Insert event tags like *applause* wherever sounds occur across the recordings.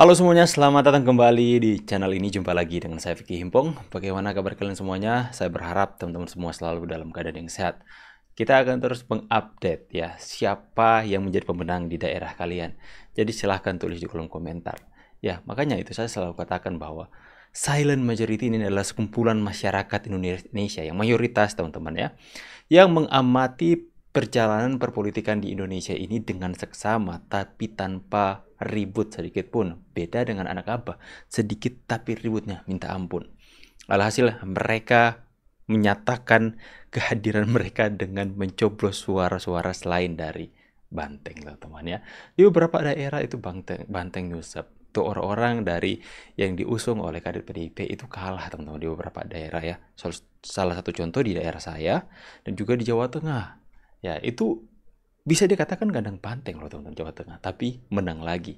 Halo semuanya, selamat datang kembali di channel ini. Jumpa lagi dengan saya Vicky Himpong. Bagaimana kabar kalian semuanya? Saya berharap teman-teman semua selalu dalam keadaan yang sehat. Kita akan terus mengupdate ya siapa yang menjadi pemenang di daerah kalian. Jadi silahkan tulis di kolom komentar. Ya, makanya itu saya selalu katakan bahwa silent majority ini adalah sekumpulan masyarakat Indonesia yang mayoritas teman-teman ya, yang mengamati perjalanan perpolitikan di Indonesia ini dengan seksama tapi tanpa ribut sedikit pun. Beda dengan anak apa, sedikit tapi ributnya minta ampun. Alhasil mereka menyatakan kehadiran *laughs* mereka dengan mencoblos suara-suara selain dari Banteng lah teman ya. Di beberapa daerah itu Banteng, Banteng nyusap. Itu orang-orang dari yang diusung oleh kader PDIP itu kalah teman-teman di beberapa daerah ya. Salah satu contoh di daerah saya dan juga di Jawa Tengah Ya, itu bisa dikatakan kandang banteng loh teman-teman Jawa Tengah, tapi menang lagi.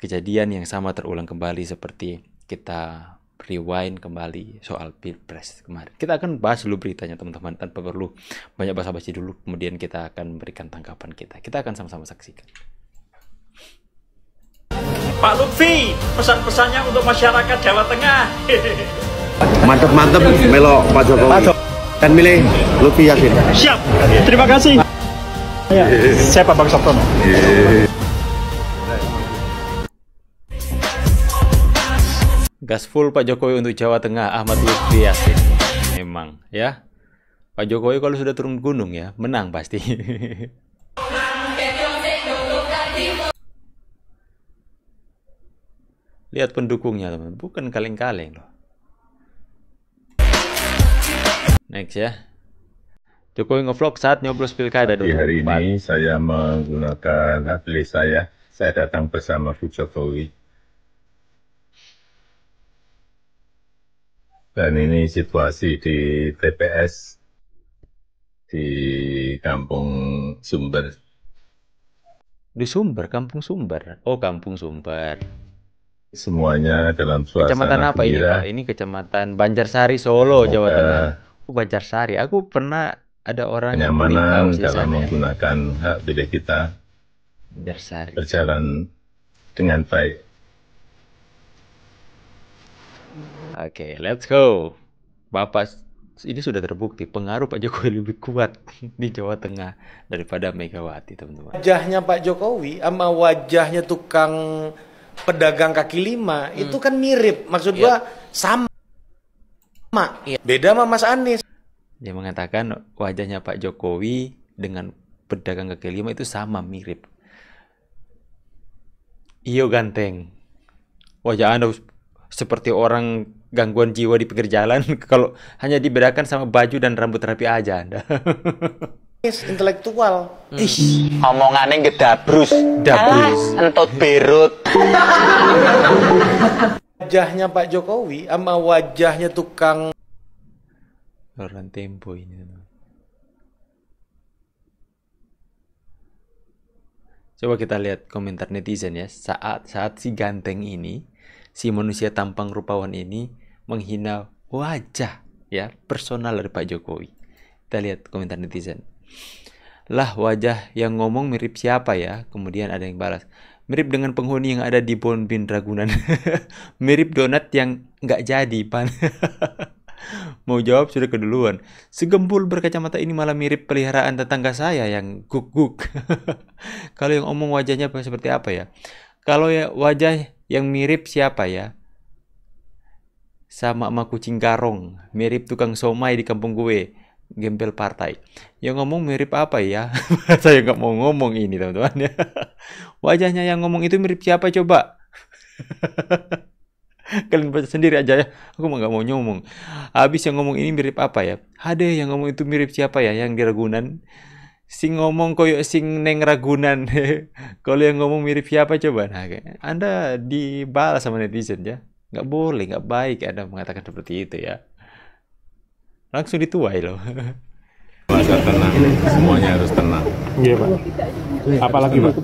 Kejadian yang sama terulang kembali seperti kita rewind kembali soal Pilpres kemarin. Kita akan bahas dulu beritanya teman-teman tanpa perlu banyak basa-basi dulu kemudian kita akan memberikan tangkapan kita. Kita akan sama-sama saksikan. Pak Lutfi, pesan-pesannya untuk masyarakat Jawa Tengah. Mantep-mantep melo Pak Jokowi dan milih Lutfi Yakin. Siap. Terima kasih. Ya, saya Pak Bang Sopron. Gas full Pak Jokowi untuk Jawa Tengah, Ahmad Lutfi Yasin. Memang ya. Pak Jokowi kalau sudah turun gunung ya, menang pasti. *laughs* Lihat pendukungnya, teman. Bukan kaleng-kaleng loh. Next ya. Jokowi ngevlog saat nyoblos pilkada dulu. Di hari ini saya menggunakan atlet saya. Saya datang bersama Bu Jokowi. Dan ini situasi di TPS di Kampung Sumber. Di Sumber, Kampung Sumber. Oh, Kampung Sumber. Semuanya dalam suasana Kecamatan apa gembira. ini, Pak? Ini Kecamatan Banjarsari, Solo, Jawa Tengah wajar Sari. Aku pernah ada orang yang mana dalam menggunakan hak pilih kita wajar Sari. berjalan dengan baik. Oke, okay, let's go. Bapak ini sudah terbukti pengaruh Pak Jokowi *laughs* lebih kuat di Jawa Tengah daripada Megawati, teman-teman. Wajahnya Pak Jokowi sama wajahnya tukang pedagang kaki lima hmm. itu kan mirip. Maksud yep. gua iya. sama sama. Ya. Beda sama Mas Anies. Dia mengatakan wajahnya Pak Jokowi dengan pedagang kaki lima itu sama mirip. Iyo ganteng. Wajah Anda seperti orang gangguan jiwa di pinggir jalan *laughs* kalau hanya dibedakan sama baju dan rambut rapi aja Anda. *laughs* intelektual. Hmm. Ih, omongane gedabrus. Dabrus. Entut berut. *laughs* wajahnya Pak Jokowi sama wajahnya tukang orang tempo ini coba kita lihat komentar netizen ya saat saat si ganteng ini si manusia tampang rupawan ini menghina wajah ya personal dari Pak Jokowi kita lihat komentar netizen lah wajah yang ngomong mirip siapa ya kemudian ada yang balas mirip dengan penghuni yang ada di Bon Bin Ragunan. *laughs* mirip donat yang nggak jadi, Pan. *laughs* Mau jawab sudah keduluan. Segembul berkacamata ini malah mirip peliharaan tetangga saya yang guk-guk. *laughs* Kalau yang omong wajahnya seperti apa ya? Kalau ya wajah yang mirip siapa ya? Sama sama kucing garong, mirip tukang somai di kampung gue gembel partai. Yang ngomong mirip apa ya? *laughs* Saya nggak mau ngomong ini teman-teman ya. *laughs* Wajahnya yang ngomong itu mirip siapa coba? *laughs* Kalian baca sendiri aja ya. Aku mah nggak mau nyomong. Habis yang ngomong ini mirip apa ya? Ada yang ngomong itu mirip siapa ya? Yang di Ragunan. Sing ngomong koyok sing neng Ragunan. Kalau yang ngomong mirip siapa coba? Nah, Anda dibalas sama netizen ya. Nggak boleh, nggak baik Anda mengatakan seperti itu ya langsung dituai loh *laughs* masa tenang semuanya harus tenang iya pak apalagi pak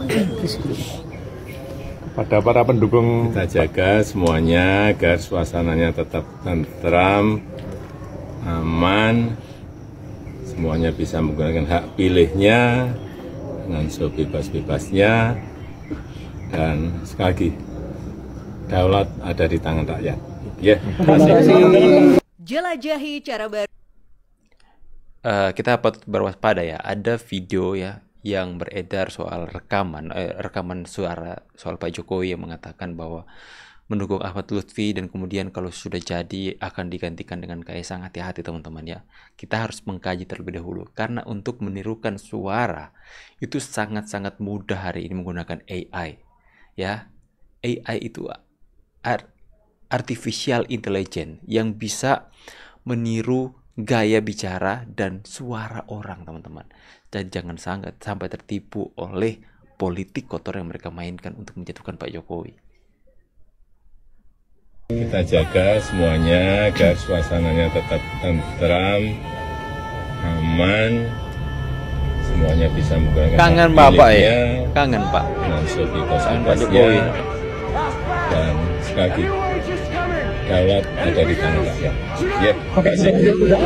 pada para pendukung kita jaga semuanya agar suasananya tetap tentram aman semuanya bisa menggunakan hak pilihnya dengan sebebas-bebasnya dan sekali lagi daulat ada di tangan rakyat ya yeah. Terima kasih. Jelajahi cara baru uh, kita patut berwaspada ya. Ada video ya yang beredar soal rekaman eh, rekaman suara soal Pak Jokowi yang mengatakan bahwa mendukung Ahmad Lutfi dan kemudian kalau sudah jadi akan digantikan dengan sangat hati-hati teman-teman ya kita harus mengkaji terlebih dahulu karena untuk menirukan suara itu sangat-sangat mudah hari ini menggunakan AI ya AI itu artificial intelligence yang bisa meniru gaya bicara dan suara orang teman-teman dan jangan sangat sampai tertipu oleh politik kotor yang mereka mainkan untuk menjatuhkan Pak Jokowi kita jaga semuanya agar suasananya tetap tenteram aman semuanya bisa menggunakan kangen bapak ya kangen pak Jokowi dan sekali lagi rakyat ada di tangan rakyat. Ya, terima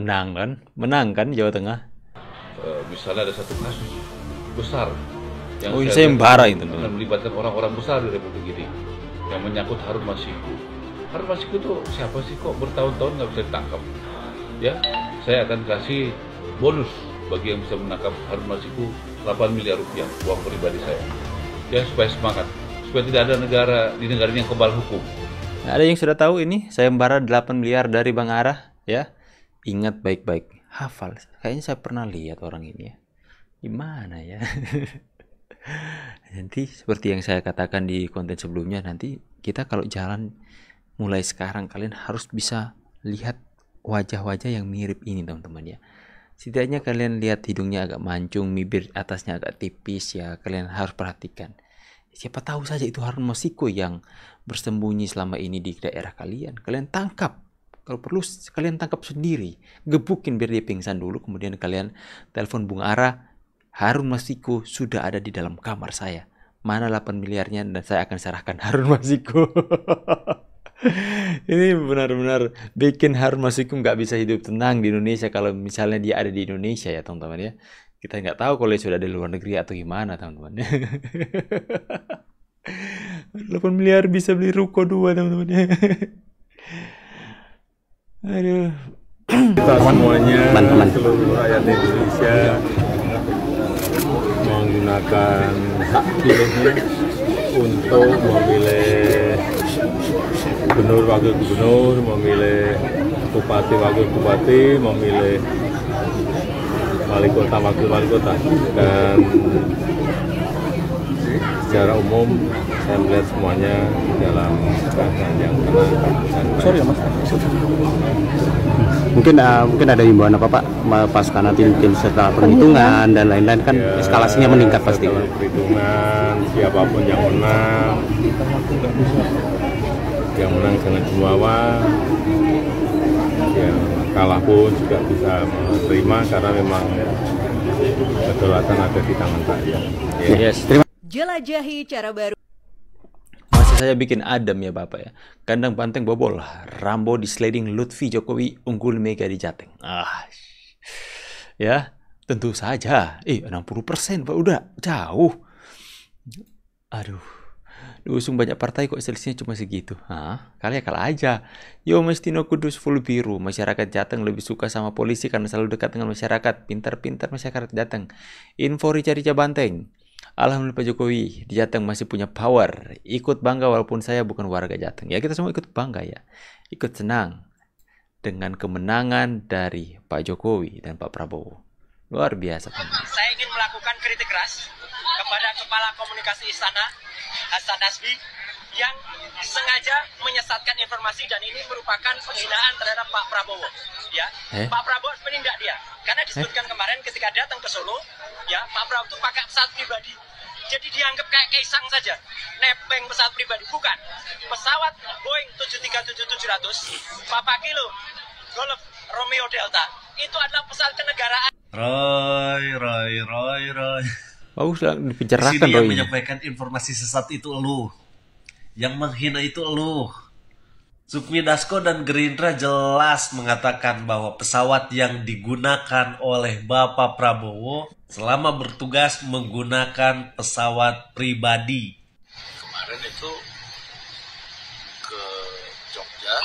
Menang kan? Menang kan Jawa Tengah? Uh, eh, misalnya ada satu kasus besar yang oh, saya membara itu akan melibatkan orang-orang besar di Republik ini yang menyangkut Harun Masiku. Harun Masiku itu siapa sih kok bertahun-tahun nggak bisa ditangkap? Ya, saya akan kasih bonus bagi yang bisa menangkap Harun Masiku 8 miliar rupiah uang pribadi saya. Ya supaya semangat, supaya tidak ada negara di negara ini yang kebal hukum. Nah, ada yang sudah tahu ini Saya membara 8 miliar dari Bang Arah ya. Ingat baik-baik, hafal. Kayaknya saya pernah lihat orang ini ya. Gimana ya? *laughs* nanti seperti yang saya katakan di konten sebelumnya nanti kita kalau jalan mulai sekarang kalian harus bisa lihat wajah-wajah yang mirip ini teman-teman ya setidaknya kalian lihat hidungnya agak mancung, bibir atasnya agak tipis ya, kalian harus perhatikan. Siapa tahu saja itu Harun Masiku yang bersembunyi selama ini di daerah kalian. Kalian tangkap. Kalau perlu kalian tangkap sendiri, gebukin biar dia pingsan dulu kemudian kalian telepon Bung Ara, Harun Masiku sudah ada di dalam kamar saya. Mana 8 miliarnya dan saya akan serahkan *laughs* Harun Masiku. *laughs* ini benar-benar bikin Masiku nggak bisa hidup tenang di Indonesia kalau misalnya dia ada di Indonesia ya teman-teman ya. Kita nggak tahu kalau dia sudah ada di luar negeri atau gimana teman-teman. 8 *laughs* miliar bisa beli ruko dua teman-teman ya. Aduh. Kita semuanya, teman-teman. seluruh rakyat Indonesia menggunakan hak pilihnya untuk memilih gubernur wakil gubernur memilih bupati wakil bupati memilih wali kota wakil wali kota dan secara umum saya melihat semuanya dalam keadaan yang tenang dan baik. Sorry ya mas. Mungkin uh, mungkin ada himbauan apa pak pas karena tim tim setelah perhitungan dan lain-lain kan ya, eskalasinya meningkat pasti. perhitungan siapapun yang menang yang menang jangan jumawa yang kalah pun juga bisa menerima karena memang kedaulatan ada di tangan rakyat ya. yes terima jelajahi cara baru masih saya bikin adem ya Bapak ya. Kandang banteng bobol, Rambo di sliding Lutfi Jokowi unggul Mega di Jateng. Ah, ya tentu saja. Eh, 60 persen Pak udah jauh. Aduh diusung banyak partai kok selisihnya cuma segitu. Hah? Kalah ya kalah aja. Yo mestino kudus full biru. Masyarakat Jateng lebih suka sama polisi karena selalu dekat dengan masyarakat. Pintar-pintar masyarakat Jateng. Info Ricari Cabanteng. Alhamdulillah Pak Jokowi di Jateng masih punya power. Ikut bangga walaupun saya bukan warga Jateng. Ya kita semua ikut bangga ya. Ikut senang dengan kemenangan dari Pak Jokowi dan Pak Prabowo. Luar biasa. Saya ingin melakukan kritik keras kepada Kepala Komunikasi Istana Hasan Nasbi yang sengaja menyesatkan informasi dan ini merupakan penghinaan terhadap Pak Prabowo. Ya, eh? Pak Prabowo menindak dia karena eh? disebutkan eh? kemarin ketika datang ke Solo, ya Pak Prabowo itu pakai pesawat pribadi. Jadi dianggap kayak keisang saja, nepeng pesawat pribadi. Bukan, pesawat Boeing 737-700, Papa Kilo, Golf Romeo Delta, itu adalah pesawat kenegaraan. Roy, Roy, Roy, Roy. *laughs* Bagus lah dipencerahkan Di sini yang menyampaikan informasi sesat itu lu. Yang menghina itu lu. Sukmi Dasko dan Gerindra jelas mengatakan bahwa pesawat yang digunakan oleh Bapak Prabowo selama bertugas menggunakan pesawat pribadi. Kemarin itu ke Jogja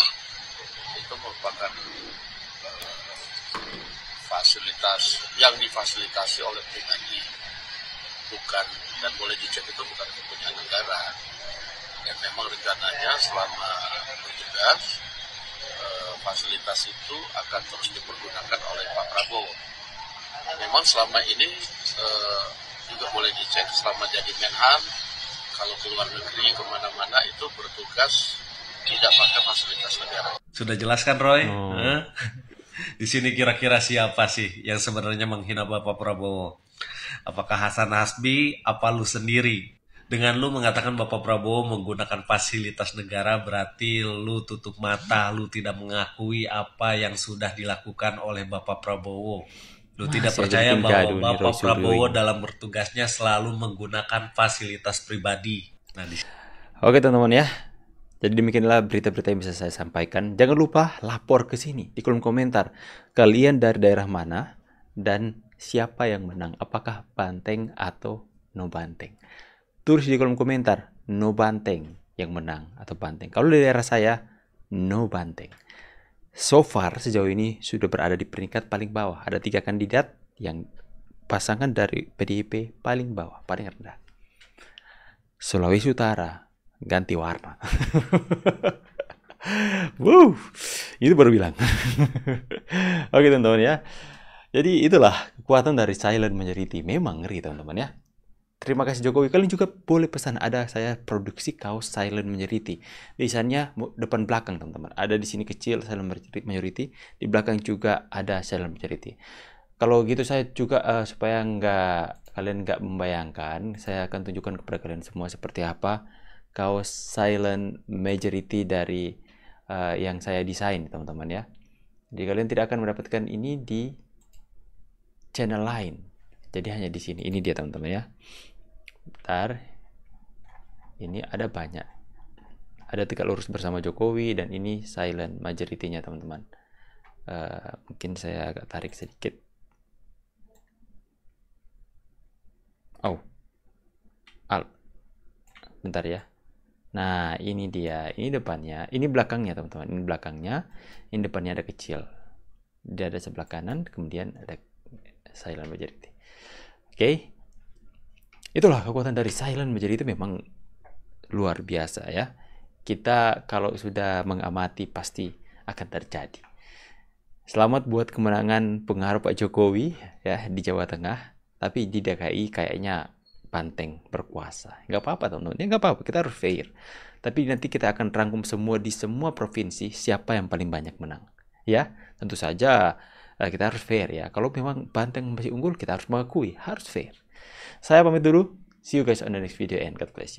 itu merupakan eh, fasilitas yang difasilitasi oleh TNI bukan dan boleh dicek itu bukan kepunyaan negara dan ya, memang rencananya selama bertugas e, eh, fasilitas itu akan terus dipergunakan oleh Pak Prabowo memang selama ini e, juga boleh dicek selama jadi Menhan kalau keluar negeri kemana-mana itu bertugas tidak pakai fasilitas negara. Sudah jelaskan Roy. Oh. *laughs* Di sini kira-kira siapa sih yang sebenarnya menghina Bapak Prabowo? Apakah Hasan Hasbi, apa lu sendiri? Dengan lu mengatakan Bapak Prabowo menggunakan fasilitas negara berarti lu tutup mata, lu tidak mengakui apa yang sudah dilakukan oleh Bapak Prabowo. Lu tidak percaya bahwa Bapak Prabowo dalam bertugasnya selalu menggunakan fasilitas pribadi. Nah, Oke teman-teman ya. Jadi demikianlah berita-berita yang bisa saya sampaikan. Jangan lupa lapor ke sini di kolom komentar. Kalian dari daerah mana dan siapa yang menang, apakah Banteng atau No Banteng. Tulis di kolom komentar, No Banteng yang menang atau Banteng. Kalau di daerah saya, No Banteng. So far sejauh ini sudah berada di peringkat paling bawah. Ada tiga kandidat yang pasangan dari PDIP paling bawah, paling rendah. Sulawesi Utara ganti warna. *laughs* wow, itu baru bilang. *laughs* Oke teman-teman ya. Jadi itulah kekuatan dari silent majority. Memang ngeri teman-teman ya. Terima kasih Jokowi. Kalian juga boleh pesan ada saya produksi kaos silent majority. Desainnya depan belakang teman-teman. Ada di sini kecil silent majority. Di belakang juga ada silent majority. Kalau gitu saya juga uh, supaya nggak kalian nggak membayangkan, saya akan tunjukkan kepada kalian semua seperti apa kaos silent majority dari uh, yang saya desain teman-teman ya. Jadi kalian tidak akan mendapatkan ini di channel lain. Jadi hanya di sini. Ini dia teman-teman ya. Bentar. Ini ada banyak. Ada tegak lurus bersama Jokowi dan ini silent majoritinya teman-teman. Uh, mungkin saya agak tarik sedikit. Oh. al Bentar ya. Nah, ini dia. Ini depannya. Ini belakangnya, teman-teman. Ini belakangnya. Ini depannya ada kecil. Dia ada sebelah kanan, kemudian ada silent majority. Oke. Okay? Itulah kekuatan dari silent majority itu memang luar biasa ya. Kita kalau sudah mengamati pasti akan terjadi. Selamat buat kemenangan pengaruh Pak Jokowi ya di Jawa Tengah, tapi di DKI kayaknya banteng berkuasa. Nggak apa-apa teman-teman, ya nggak apa-apa, kita harus fair. Tapi nanti kita akan rangkum semua di semua provinsi siapa yang paling banyak menang. Ya, tentu saja Eh, kita harus fair ya. Kalau memang Banteng masih unggul, kita harus mengakui, harus fair. Saya pamit dulu. See you guys on the next video and God bless you.